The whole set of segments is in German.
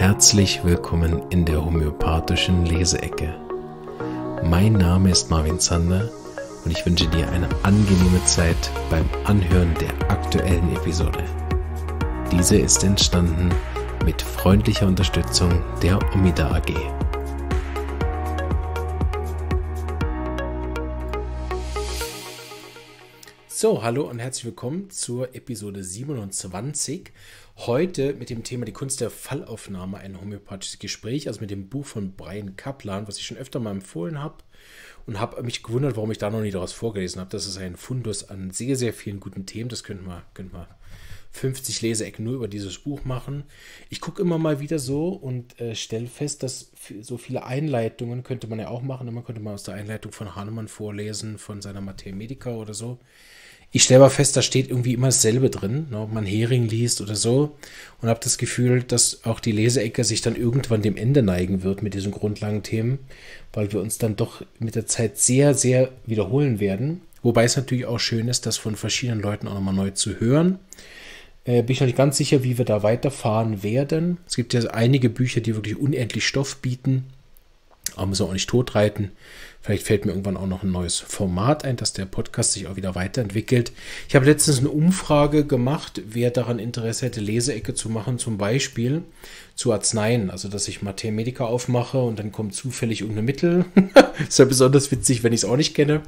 Herzlich willkommen in der homöopathischen Leseecke. Mein Name ist Marvin Zander und ich wünsche dir eine angenehme Zeit beim Anhören der aktuellen Episode. Diese ist entstanden mit freundlicher Unterstützung der Omida AG. So, hallo und herzlich willkommen zur Episode 27. Heute mit dem Thema die Kunst der Fallaufnahme ein homöopathisches Gespräch, also mit dem Buch von Brian Kaplan, was ich schon öfter mal empfohlen habe und habe mich gewundert, warum ich da noch nie daraus vorgelesen habe. Das ist ein Fundus an sehr, sehr vielen guten Themen. Das könnten wir, könnten wir 50 Leseecken nur über dieses Buch machen. Ich gucke immer mal wieder so und äh, stelle fest, dass so viele Einleitungen könnte man ja auch machen. Man könnte mal aus der Einleitung von Hahnemann vorlesen, von seiner Materia Medica oder so ich stelle aber fest, da steht irgendwie immer dasselbe drin, ne, ob man Hering liest oder so. Und habe das Gefühl, dass auch die Leseecke sich dann irgendwann dem Ende neigen wird mit diesen grundlangen Themen, weil wir uns dann doch mit der Zeit sehr, sehr wiederholen werden. Wobei es natürlich auch schön ist, das von verschiedenen Leuten auch nochmal neu zu hören. Äh, bin ich noch nicht ganz sicher, wie wir da weiterfahren werden. Es gibt ja einige Bücher, die wirklich unendlich Stoff bieten. Aber müssen wir auch nicht totreiten. Vielleicht fällt mir irgendwann auch noch ein neues Format ein, dass der Podcast sich auch wieder weiterentwickelt. Ich habe letztens eine Umfrage gemacht, wer daran Interesse hätte, Leseecke zu machen, zum Beispiel zu Arzneien. Also, dass ich Mathe Medica aufmache und dann kommt zufällig irgendein Mittel. ist ja besonders witzig, wenn ich es auch nicht kenne.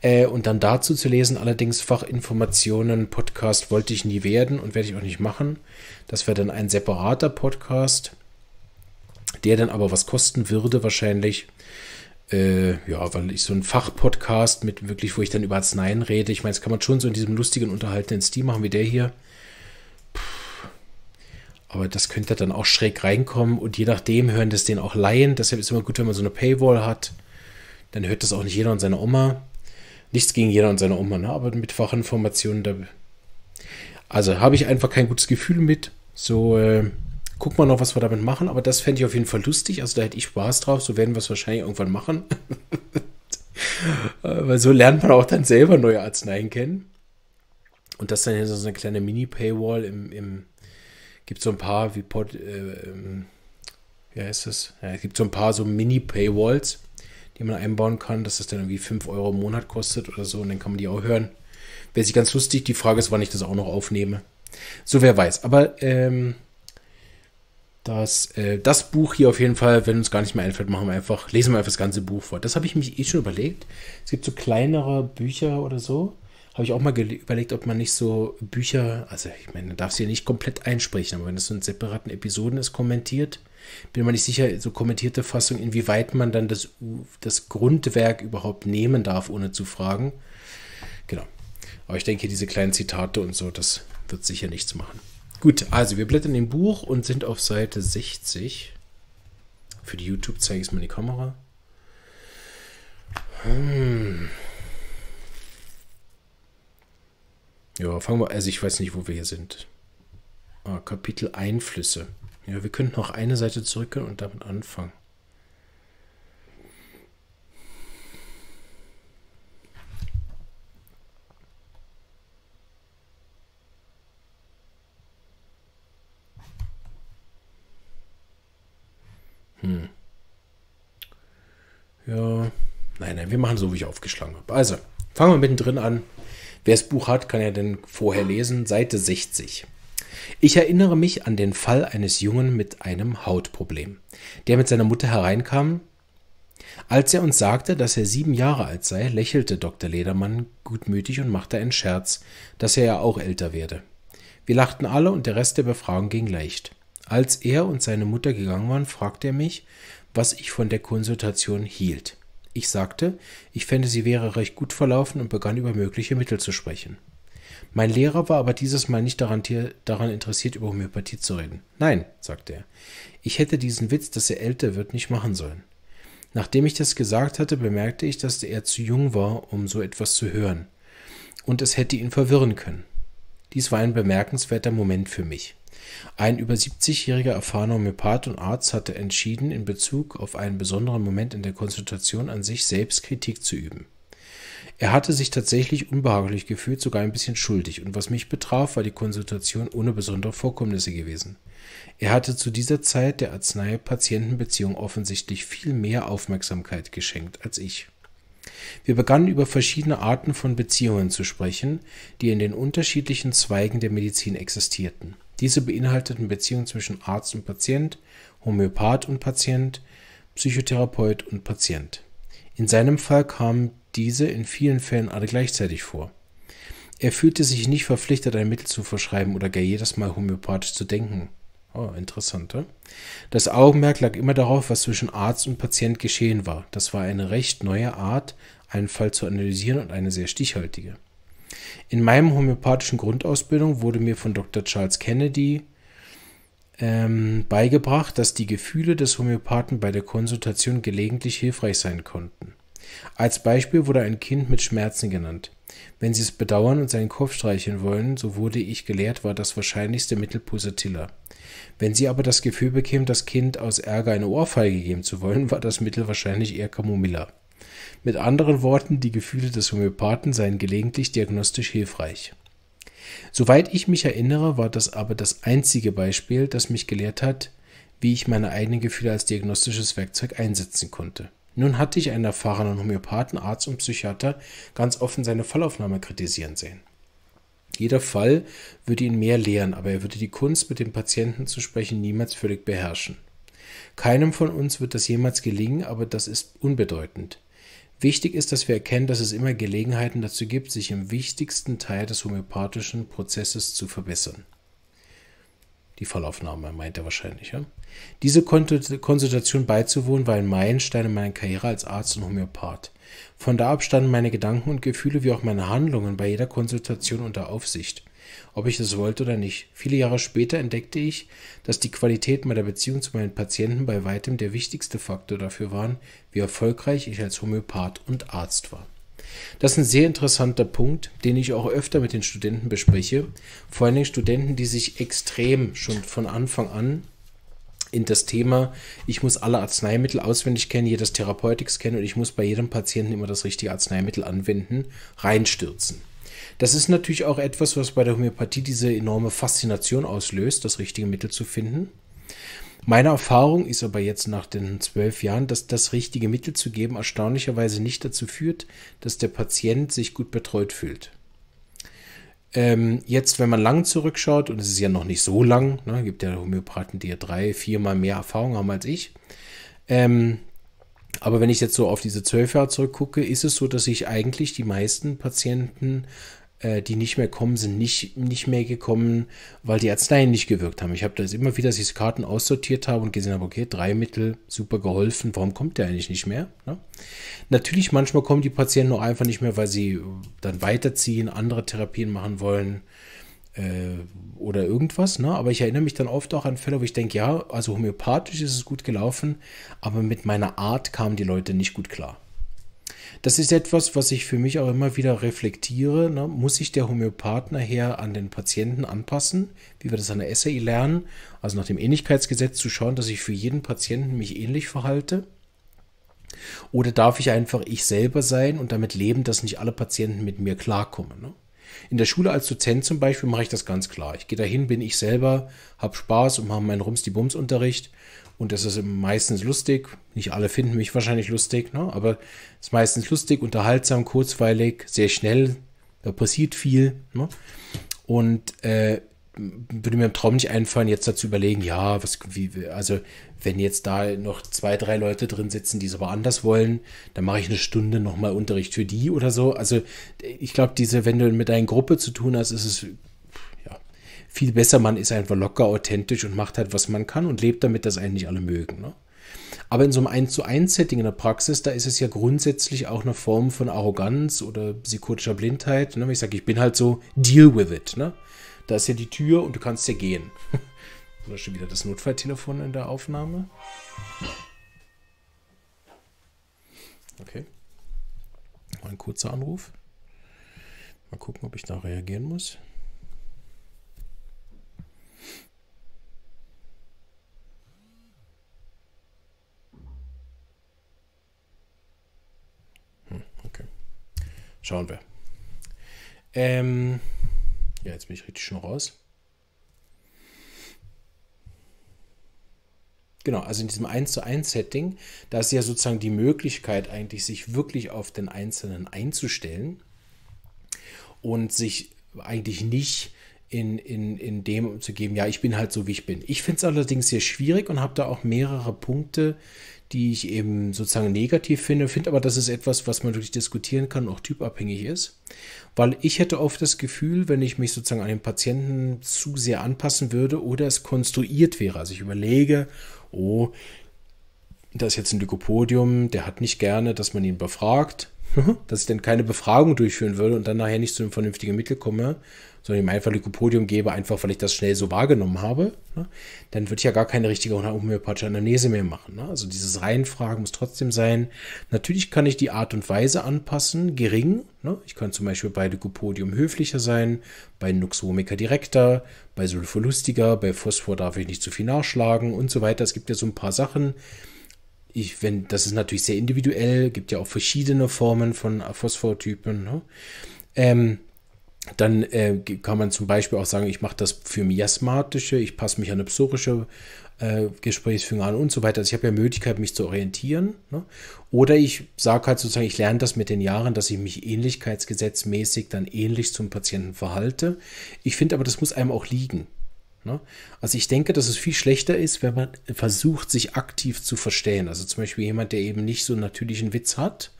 Äh, und dann dazu zu lesen, allerdings Fachinformationen, Podcast wollte ich nie werden und werde ich auch nicht machen. Das wäre dann ein separater Podcast der dann aber was kosten würde wahrscheinlich. Äh, ja, weil ich so ein Fachpodcast mit wirklich, wo ich dann über Arzneien rede. Ich meine, das kann man schon so in diesem lustigen, unterhaltenden Stil machen wie der hier. Aber das könnte dann auch schräg reinkommen und je nachdem hören das den auch Laien. Deshalb ist es immer gut, wenn man so eine Paywall hat. Dann hört das auch nicht jeder und seine Oma. Nichts gegen jeder und seine Oma, ne? aber mit Fachinformationen da. Also habe ich einfach kein gutes Gefühl mit. So, äh, Guck mal noch, was wir damit machen. Aber das fände ich auf jeden Fall lustig. Also da hätte ich Spaß drauf. So werden wir es wahrscheinlich irgendwann machen. Äh, weil so lernt man auch dann selber neue Arzneien kennen. Und das dann hier so eine kleine Mini-Paywall im, im gibt so ein paar wie Pod, äh, ähm, wie heißt das? Ja, es gibt so ein paar so Mini-Paywalls, die man einbauen kann, dass das dann irgendwie 5 Euro im Monat kostet oder so und dann kann man die auch hören. Wäre sich ganz lustig. Die Frage ist, wann ich das auch noch aufnehme. So, wer weiß. Aber ähm, dass äh, das Buch hier auf jeden Fall, wenn uns gar nicht mehr einfällt, machen wir einfach, lesen wir einfach das ganze Buch vor. Das habe ich mich eh schon überlegt. Es gibt so kleinere Bücher oder so. Habe ich auch mal überlegt, ob man nicht so Bücher, also ich meine, man darf sie ja nicht komplett einsprechen, aber wenn es so in separaten Episoden ist, kommentiert, bin mir nicht sicher, so kommentierte Fassung, inwieweit man dann das, das Grundwerk überhaupt nehmen darf, ohne zu fragen. Genau. Aber ich denke, diese kleinen Zitate und so, das wird sicher nichts machen. Gut, also wir blättern im Buch und sind auf Seite 60. Für die YouTube zeige ich es mal in die Kamera. Hm. Ja, fangen wir, also ich weiß nicht, wo wir hier sind. Ah, Kapitel Einflüsse. Ja, wir könnten noch eine Seite zurückgehen und damit anfangen. Nein, wir machen so, wie ich aufgeschlagen habe. Also, fangen wir mittendrin an. Wer das Buch hat, kann ja dann vorher lesen. Seite 60. Ich erinnere mich an den Fall eines Jungen mit einem Hautproblem, der mit seiner Mutter hereinkam. Als er uns sagte, dass er sieben Jahre alt sei, lächelte Dr. Ledermann gutmütig und machte einen Scherz, dass er ja auch älter werde. Wir lachten alle und der Rest der Befragung ging leicht. Als er und seine Mutter gegangen waren, fragte er mich, was ich von der Konsultation hielt. Ich sagte, ich fände, sie wäre recht gut verlaufen und begann über mögliche Mittel zu sprechen. Mein Lehrer war aber dieses Mal nicht daran, daran interessiert, über Homöopathie zu reden. Nein, sagte er, ich hätte diesen Witz, dass er älter wird, nicht machen sollen. Nachdem ich das gesagt hatte, bemerkte ich, dass er zu jung war, um so etwas zu hören, und es hätte ihn verwirren können. Dies war ein bemerkenswerter Moment für mich. Ein über 70-jähriger erfahrener Homöopath und Arzt hatte entschieden, in Bezug auf einen besonderen Moment in der Konsultation an sich selbst Kritik zu üben. Er hatte sich tatsächlich unbehaglich gefühlt, sogar ein bisschen schuldig, und was mich betraf, war die Konsultation ohne besondere Vorkommnisse gewesen. Er hatte zu dieser Zeit der Arznei-Patienten-Beziehung offensichtlich viel mehr Aufmerksamkeit geschenkt als ich. Wir begannen über verschiedene Arten von Beziehungen zu sprechen, die in den unterschiedlichen Zweigen der Medizin existierten. Diese beinhalteten Beziehungen zwischen Arzt und Patient, Homöopath und Patient, Psychotherapeut und Patient. In seinem Fall kamen diese in vielen Fällen alle gleichzeitig vor. Er fühlte sich nicht verpflichtet, ein Mittel zu verschreiben oder gar jedes Mal homöopathisch zu denken. Oh, interessant, ja? Ne? Das Augenmerk lag immer darauf, was zwischen Arzt und Patient geschehen war. Das war eine recht neue Art, einen Fall zu analysieren und eine sehr stichhaltige. In meinem homöopathischen Grundausbildung wurde mir von Dr. Charles Kennedy ähm, beigebracht, dass die Gefühle des Homöopathen bei der Konsultation gelegentlich hilfreich sein konnten. Als Beispiel wurde ein Kind mit Schmerzen genannt. Wenn sie es bedauern und seinen Kopf streicheln wollen, so wurde ich gelehrt, war das wahrscheinlichste Mittel Posatilla. Wenn sie aber das Gefühl bekämen, das Kind aus Ärger eine Ohrfeige geben zu wollen, war das Mittel wahrscheinlich eher Camomilla. Mit anderen Worten, die Gefühle des Homöopathen seien gelegentlich diagnostisch hilfreich. Soweit ich mich erinnere, war das aber das einzige Beispiel, das mich gelehrt hat, wie ich meine eigenen Gefühle als diagnostisches Werkzeug einsetzen konnte. Nun hatte ich einen erfahrenen Homöopathen, Arzt und Psychiater ganz offen seine Fallaufnahme kritisieren sehen. Jeder Fall würde ihn mehr lehren, aber er würde die Kunst, mit dem Patienten zu sprechen, niemals völlig beherrschen. Keinem von uns wird das jemals gelingen, aber das ist unbedeutend. Wichtig ist, dass wir erkennen, dass es immer Gelegenheiten dazu gibt, sich im wichtigsten Teil des homöopathischen Prozesses zu verbessern. Die Fallaufnahme meint er wahrscheinlich. Ja? Diese Konsultation beizuwohnen war ein Meilenstein in meiner Karriere als Arzt und Homöopath. Von da ab standen meine Gedanken und Gefühle wie auch meine Handlungen bei jeder Konsultation unter Aufsicht ob ich das wollte oder nicht. Viele Jahre später entdeckte ich, dass die Qualität meiner Beziehung zu meinen Patienten bei weitem der wichtigste Faktor dafür waren, wie erfolgreich ich als Homöopath und Arzt war. Das ist ein sehr interessanter Punkt, den ich auch öfter mit den Studenten bespreche, vor allen Dingen Studenten, die sich extrem schon von Anfang an in das Thema, ich muss alle Arzneimittel auswendig kennen, jedes Therapeutics kennen und ich muss bei jedem Patienten immer das richtige Arzneimittel anwenden, reinstürzen. Das ist natürlich auch etwas, was bei der Homöopathie diese enorme Faszination auslöst, das richtige Mittel zu finden. Meine Erfahrung ist aber jetzt nach den zwölf Jahren, dass das richtige Mittel zu geben erstaunlicherweise nicht dazu führt, dass der Patient sich gut betreut fühlt. Ähm, jetzt, wenn man lang zurückschaut, und es ist ja noch nicht so lang, ne, gibt ja Homöopathen, die ja drei, viermal mehr Erfahrung haben als ich, ähm, aber wenn ich jetzt so auf diese zwölf Jahre zurückgucke, ist es so, dass ich eigentlich die meisten Patienten, äh, die nicht mehr kommen, sind nicht, nicht mehr gekommen, weil die Arzneien nicht gewirkt haben. Ich habe das immer wieder, dass ich Karten aussortiert habe und gesehen habe, okay, drei Mittel, super geholfen, warum kommt der eigentlich nicht mehr? Ne? Natürlich, manchmal kommen die Patienten auch einfach nicht mehr, weil sie äh, dann weiterziehen, andere Therapien machen wollen. Äh, oder irgendwas. Ne? Aber ich erinnere mich dann oft auch an Fälle, wo ich denke, ja, also homöopathisch ist es gut gelaufen, aber mit meiner Art kamen die Leute nicht gut klar. Das ist etwas, was ich für mich auch immer wieder reflektiere. Ne? Muss sich der Homöopath nachher an den Patienten anpassen, wie wir das an der SAI lernen, also nach dem Ähnlichkeitsgesetz zu schauen, dass ich für jeden Patienten mich ähnlich verhalte? Oder darf ich einfach ich selber sein und damit leben, dass nicht alle Patienten mit mir klarkommen? Ne? In der Schule als Dozent zum Beispiel mache ich das ganz klar. Ich gehe dahin, bin ich selber, habe Spaß und mache meinen rums bums unterricht Und das ist meistens lustig. Nicht alle finden mich wahrscheinlich lustig, ne? aber es ist meistens lustig, unterhaltsam, kurzweilig, sehr schnell. Da passiert viel. Ne? Und äh, würde mir im Traum nicht einfallen, jetzt dazu überlegen, ja, was, wie, also wenn jetzt da noch zwei, drei Leute drin sitzen, die es aber anders wollen, dann mache ich eine Stunde nochmal Unterricht für die oder so. Also ich glaube, diese, wenn du mit deiner Gruppe zu tun hast, ist es ja, viel besser, man ist einfach locker, authentisch und macht halt, was man kann und lebt damit, dass eigentlich alle mögen. Ne? Aber in so einem 1 zu 1 Setting in der Praxis, da ist es ja grundsätzlich auch eine Form von Arroganz oder psychotischer Blindheit. Ne? ich sage, ich bin halt so, deal with it. Ne? Da ist ja die Tür und du kannst ja gehen. Oder schon wieder das Notfalltelefon in der Aufnahme. Okay. Ein kurzer Anruf. Mal gucken, ob ich da reagieren muss. Hm, okay. Schauen wir. Ähm. Ja, jetzt bin ich richtig schon raus. Genau, also in diesem 1 zu 1 Setting, da ist ja sozusagen die Möglichkeit eigentlich, sich wirklich auf den Einzelnen einzustellen und sich eigentlich nicht in, in, in dem zu geben, ja, ich bin halt so, wie ich bin. Ich finde es allerdings sehr schwierig und habe da auch mehrere Punkte, die ich eben sozusagen negativ finde, finde aber, das ist etwas, was man wirklich diskutieren kann, auch typabhängig ist. Weil ich hätte oft das Gefühl, wenn ich mich sozusagen an den Patienten zu sehr anpassen würde oder es konstruiert wäre. Also ich überlege, oh, da ist jetzt ein Lykopodium, der hat nicht gerne, dass man ihn befragt. Dass ich dann keine Befragung durchführen würde und dann nachher nicht zu einem vernünftigen Mittel komme, sondern ihm einfach Lykopodium gebe, einfach weil ich das schnell so wahrgenommen habe, ne? dann würde ich ja gar keine richtige homöopathische Anamnese mehr machen. Ne? Also dieses Reihenfragen muss trotzdem sein. Natürlich kann ich die Art und Weise anpassen, gering. Ne? Ich kann zum Beispiel bei Lykopodium höflicher sein, bei Nuxomica direkter, bei Sulfolustiger, bei Phosphor darf ich nicht zu viel nachschlagen und so weiter. Es gibt ja so ein paar Sachen, ich, wenn, das ist natürlich sehr individuell, gibt ja auch verschiedene Formen von Phosphortypen. Ne? Ähm, dann äh, kann man zum Beispiel auch sagen, ich mache das für miasmatische, ich passe mich an eine psorische äh, Gesprächsführung an und so weiter. Also ich habe ja Möglichkeit, mich zu orientieren. Ne? Oder ich sage halt sozusagen, ich lerne das mit den Jahren, dass ich mich ähnlichkeitsgesetzmäßig dann ähnlich zum Patienten verhalte. Ich finde aber, das muss einem auch liegen. Ne? Also ich denke, dass es viel schlechter ist, wenn man versucht, sich aktiv zu verstehen. Also zum Beispiel jemand, der eben nicht so einen natürlichen Witz hat,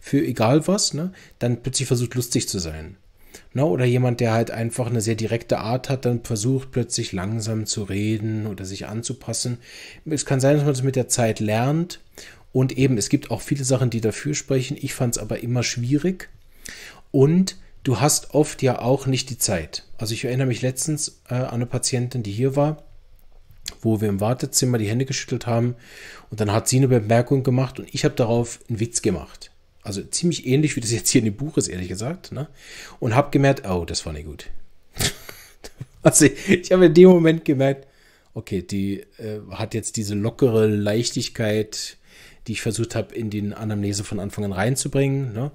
für egal was, ne? dann plötzlich versucht, lustig zu sein. Ne? Oder jemand, der halt einfach eine sehr direkte Art hat, dann versucht plötzlich langsam zu reden oder sich anzupassen. Es kann sein, dass man das mit der Zeit lernt. Und eben, es gibt auch viele Sachen, die dafür sprechen. Ich fand es aber immer schwierig. Und du hast oft ja auch nicht die Zeit. Also ich erinnere mich letztens äh, an eine Patientin, die hier war, wo wir im Wartezimmer die Hände geschüttelt haben und dann hat sie eine Bemerkung gemacht und ich habe darauf einen Witz gemacht. Also ziemlich ähnlich, wie das jetzt hier in dem Buch ist, ehrlich gesagt. Ne? Und habe gemerkt, oh, das war nicht gut. also ich habe in dem Moment gemerkt, okay, die äh, hat jetzt diese lockere Leichtigkeit, die ich versucht habe, in den Anamnese von Anfang an reinzubringen. Ne?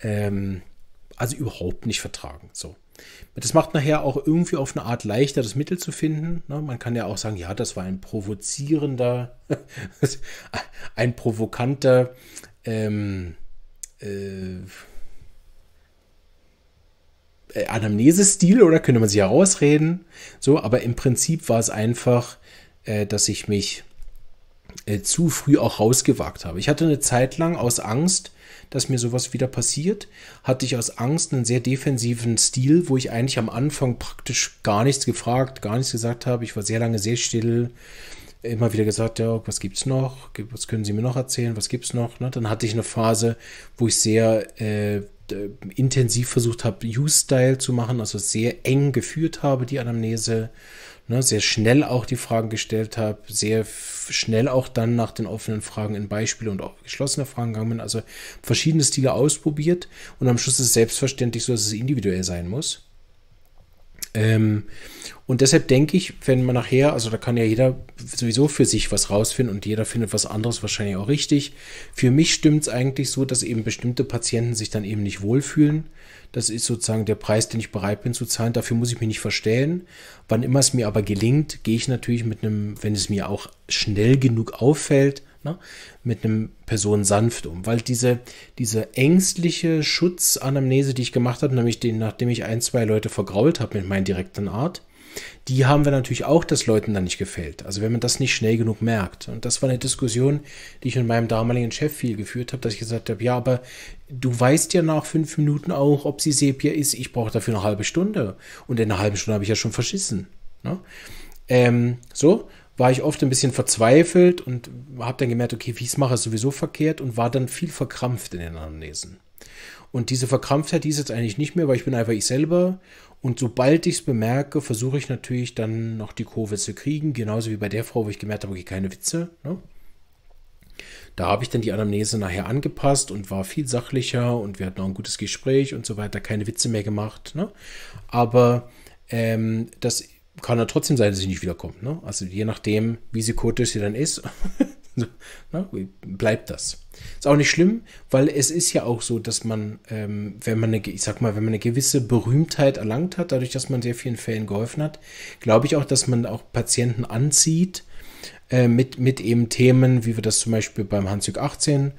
Ähm, also überhaupt nicht vertragen. So. Das macht nachher auch irgendwie auf eine Art leichter, das Mittel zu finden. Ne? Man kann ja auch sagen, ja, das war ein provozierender, ein provokanter, ähm, äh, äh anamnese oder könnte man sich ja rausreden. So, aber im Prinzip war es einfach, äh, dass ich mich äh, zu früh auch rausgewagt habe. Ich hatte eine Zeit lang aus Angst, dass mir sowas wieder passiert, hatte ich aus Angst einen sehr defensiven Stil, wo ich eigentlich am Anfang praktisch gar nichts gefragt, gar nichts gesagt habe. Ich war sehr lange sehr still, immer wieder gesagt, ja, was gibt's noch? Was können Sie mir noch erzählen? Was gibt's noch? Ne, dann hatte ich eine Phase, wo ich sehr äh, äh intensiv versucht habe, use style zu machen, also sehr eng geführt habe, die Anamnese ne, sehr schnell auch die Fragen gestellt habe, sehr schnell auch dann nach den offenen Fragen in Beispiele und auch geschlossene Fragen gegangen bin. Also verschiedene Stile ausprobiert und am Schluss ist es selbstverständlich so, dass es individuell sein muss. Ähm, und deshalb denke ich, wenn man nachher, also da kann ja jeder sowieso für sich was rausfinden und jeder findet was anderes wahrscheinlich auch richtig. Für mich stimmt es eigentlich so, dass eben bestimmte Patienten sich dann eben nicht wohlfühlen. Das ist sozusagen der Preis, den ich bereit bin zu zahlen. Dafür muss ich mich nicht verstellen. Wann immer es mir aber gelingt, gehe ich natürlich mit einem, wenn es mir auch schnell genug auffällt, ne, mit einem Person sanft um. Weil diese, diese ängstliche Schutzanamnese, die ich gemacht habe, nämlich den, nachdem ich ein, zwei Leute vergrault habe mit meiner direkten Art, die haben wir natürlich auch, dass Leuten dann nicht gefällt. Also wenn man das nicht schnell genug merkt. Und das war eine Diskussion, die ich mit meinem damaligen Chef viel geführt habe, dass ich gesagt habe, ja, aber du weißt ja nach fünf Minuten auch, ob sie Sepia ist. Ich brauche dafür eine halbe Stunde. Und in einer halben Stunde habe ich ja schon verschissen. Ne? Ähm, so, war ich oft ein bisschen verzweifelt und habe dann gemerkt, okay, wie ich es mache, ist sowieso verkehrt und war dann viel verkrampft in den Anamnesen. Und diese Verkrampftheit, die ist jetzt eigentlich nicht mehr, weil ich bin einfach ich selber. Und sobald ich es bemerke, versuche ich natürlich dann noch die Kurve zu kriegen. Genauso wie bei der Frau, wo ich gemerkt habe, okay, keine Witze. Ne? Da habe ich dann die Anamnese nachher angepasst und war viel sachlicher und wir hatten auch ein gutes Gespräch und so weiter, keine Witze mehr gemacht. Ne? Aber ähm, das kann er trotzdem sein, dass sie nicht wiederkommt. Ne? Also je nachdem, wie psychotisch sie dann ist, ne? bleibt das. Ist auch nicht schlimm, weil es ist ja auch so, dass man, ähm, wenn man eine, ich sag mal, wenn man eine gewisse Berühmtheit erlangt hat, dadurch, dass man sehr vielen Fällen geholfen hat, glaube ich auch, dass man auch Patienten anzieht äh, mit, mit eben Themen, wie wir das zum Beispiel beim Handzug 18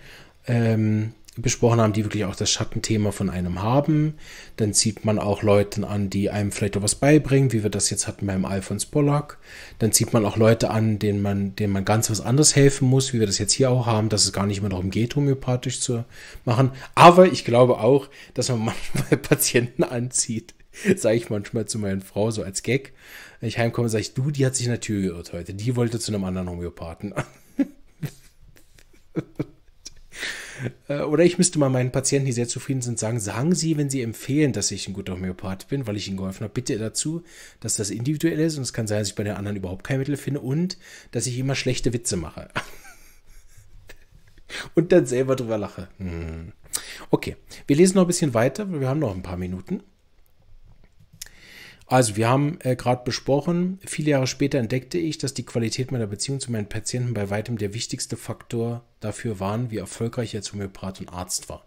ähm, besprochen haben, die wirklich auch das Schattenthema von einem haben. Dann zieht man auch Leuten an, die einem vielleicht auch was beibringen, wie wir das jetzt hatten beim Alfons Pollack. Dann zieht man auch Leute an, denen man, denen man ganz was anderes helfen muss, wie wir das jetzt hier auch haben, dass es gar nicht immer darum geht, homöopathisch zu machen. Aber ich glaube auch, dass man manchmal Patienten anzieht, sage ich manchmal zu meiner Frau so als Gag. Wenn ich heimkomme, sage ich, du, die hat sich in der Tür geirrt heute. Die wollte zu einem anderen Homöopathen. Äh, oder ich müsste mal meinen Patienten, die sehr zufrieden sind, sagen, sagen Sie, wenn Sie empfehlen, dass ich ein guter Homöopath bin, weil ich Ihnen geholfen habe, bitte dazu, dass das individuell ist und es kann sein, dass ich bei den anderen überhaupt kein Mittel finde und dass ich immer schlechte Witze mache. und dann selber drüber lache. Hm. Okay, wir lesen noch ein bisschen weiter, wir haben noch ein paar Minuten. Also, wir haben äh, gerade besprochen, viele Jahre später entdeckte ich, dass die Qualität meiner Beziehung zu meinen Patienten bei weitem der wichtigste Faktor dafür waren, wie erfolgreich er zum Homöopath und Arzt war.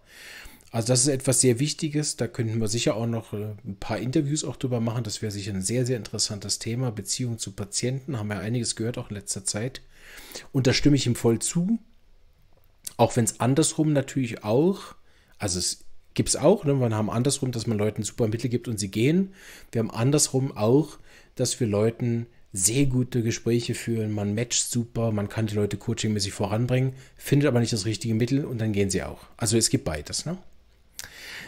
Also das ist etwas sehr Wichtiges. Da könnten wir sicher auch noch äh, ein paar Interviews auch drüber machen. Das wäre sicher ein sehr, sehr interessantes Thema. Beziehung zu Patienten haben wir einiges gehört auch in letzter Zeit. Und da stimme ich ihm voll zu. Auch wenn es andersrum natürlich auch, also es Gibt es auch. Ne? Wir haben andersrum, dass man Leuten super Mittel gibt und sie gehen. Wir haben andersrum auch, dass wir Leuten sehr gute Gespräche führen, man matcht super, man kann die Leute coachingmäßig voranbringen, findet aber nicht das richtige Mittel und dann gehen sie auch. Also es gibt beides. Ne?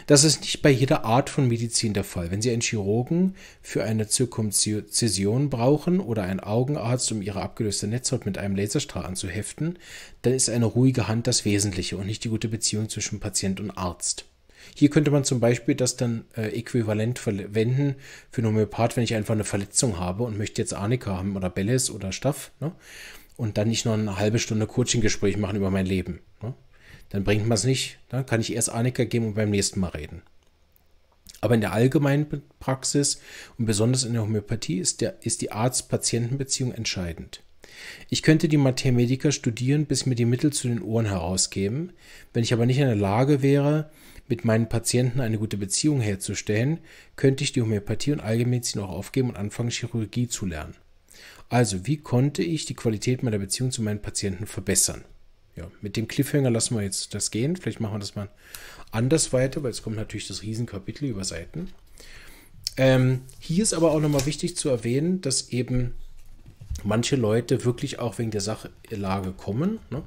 Das ist nicht bei jeder Art von Medizin der Fall. Wenn Sie einen Chirurgen für eine Zirkumzision brauchen oder einen Augenarzt, um Ihre abgelöste Netzhaut mit einem Laserstrahl anzuheften, dann ist eine ruhige Hand das Wesentliche und nicht die gute Beziehung zwischen Patient und Arzt. Hier könnte man zum Beispiel das dann äh, äquivalent verwenden für einen Homöopath, wenn ich einfach eine Verletzung habe und möchte jetzt Arnika haben oder Bellis oder Staff ne? und dann nicht noch eine halbe Stunde Coaching-Gespräch machen über mein Leben. Ne? Dann bringt man es nicht. Dann kann ich erst Arnika geben und beim nächsten Mal reden. Aber in der allgemeinen Praxis und besonders in der Homöopathie ist, der, ist die Arzt-Patienten-Beziehung entscheidend. Ich könnte die Mater Medica studieren, bis mir die Mittel zu den Ohren herausgeben. Wenn ich aber nicht in der Lage wäre, mit meinen Patienten eine gute Beziehung herzustellen, könnte ich die Homöopathie und Allgemedizin auch aufgeben und anfangen, Chirurgie zu lernen. Also, wie konnte ich die Qualität meiner Beziehung zu meinen Patienten verbessern? Ja, mit dem Cliffhanger lassen wir jetzt das gehen. Vielleicht machen wir das mal anders weiter, weil es kommt natürlich das Riesenkapitel über Seiten. Ähm, hier ist aber auch nochmal wichtig zu erwähnen, dass eben manche Leute wirklich auch wegen der Sachlage kommen. Ne?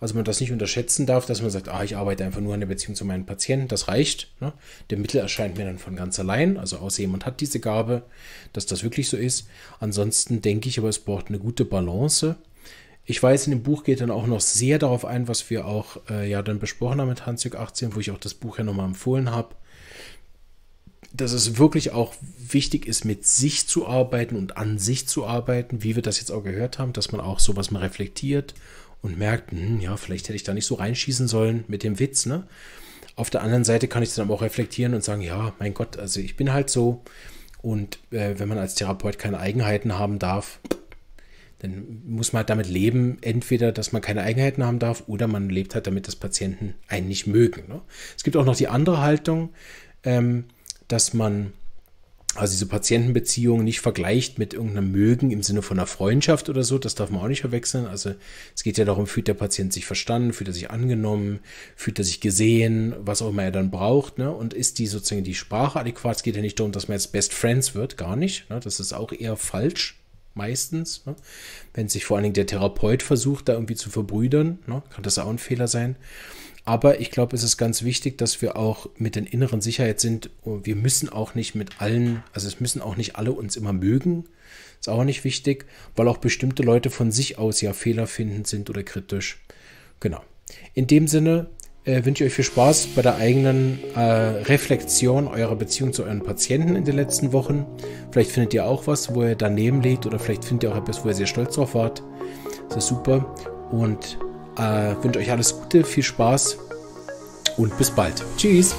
Also man das nicht unterschätzen darf, dass man sagt, ah, ich arbeite einfach nur an der Beziehung zu meinen Patienten, das reicht. Ne? Der Mittel erscheint mir dann von ganz allein, also außer jemand hat diese Gabe, dass das wirklich so ist. Ansonsten denke ich aber, es braucht eine gute Balance. Ich weiß, in dem Buch geht dann auch noch sehr darauf ein, was wir auch äh, ja dann besprochen haben mit Hansjörg 18, wo ich auch das Buch ja nochmal empfohlen habe dass es wirklich auch wichtig ist, mit sich zu arbeiten und an sich zu arbeiten, wie wir das jetzt auch gehört haben, dass man auch sowas mal reflektiert und merkt, hm, ja, vielleicht hätte ich da nicht so reinschießen sollen mit dem Witz, ne? Auf der anderen Seite kann ich dann aber auch reflektieren und sagen, ja, mein Gott, also ich bin halt so. Und äh, wenn man als Therapeut keine Eigenheiten haben darf, dann muss man halt damit leben, entweder, dass man keine Eigenheiten haben darf oder man lebt halt damit, dass Patienten einen nicht mögen. Ne? Es gibt auch noch die andere Haltung, ähm, dass man also diese Patientenbeziehung nicht vergleicht mit irgendeinem Mögen im Sinne von einer Freundschaft oder so, das darf man auch nicht verwechseln. Also es geht ja darum, fühlt der Patient sich verstanden, fühlt er sich angenommen, fühlt er sich gesehen, was auch immer er dann braucht, ne? Und ist die sozusagen die Sprache adäquat? Es geht ja nicht darum, dass man jetzt Best Friends wird, gar nicht. Ne? Das ist auch eher falsch, meistens. Ne? Wenn sich vor allen Dingen der Therapeut versucht, da irgendwie zu verbrüdern, ne? kann das auch ein Fehler sein. Aber ich glaube, es ist ganz wichtig, dass wir auch mit den inneren Sicherheit sind. Wir müssen auch nicht mit allen, also es müssen auch nicht alle uns immer mögen. Ist auch nicht wichtig, weil auch bestimmte Leute von sich aus ja fehlerfindend sind oder kritisch. Genau. In dem Sinne äh, wünsche ich euch viel Spaß bei der eigenen äh, Reflexion eurer Beziehung zu euren Patienten in den letzten Wochen. Vielleicht findet ihr auch was, wo ihr daneben liegt oder vielleicht findet ihr auch etwas, wo ihr sehr stolz drauf wart. Das ist super. Und äh, wünsche euch alles Gute, viel Spaß und bis bald. Tschüss.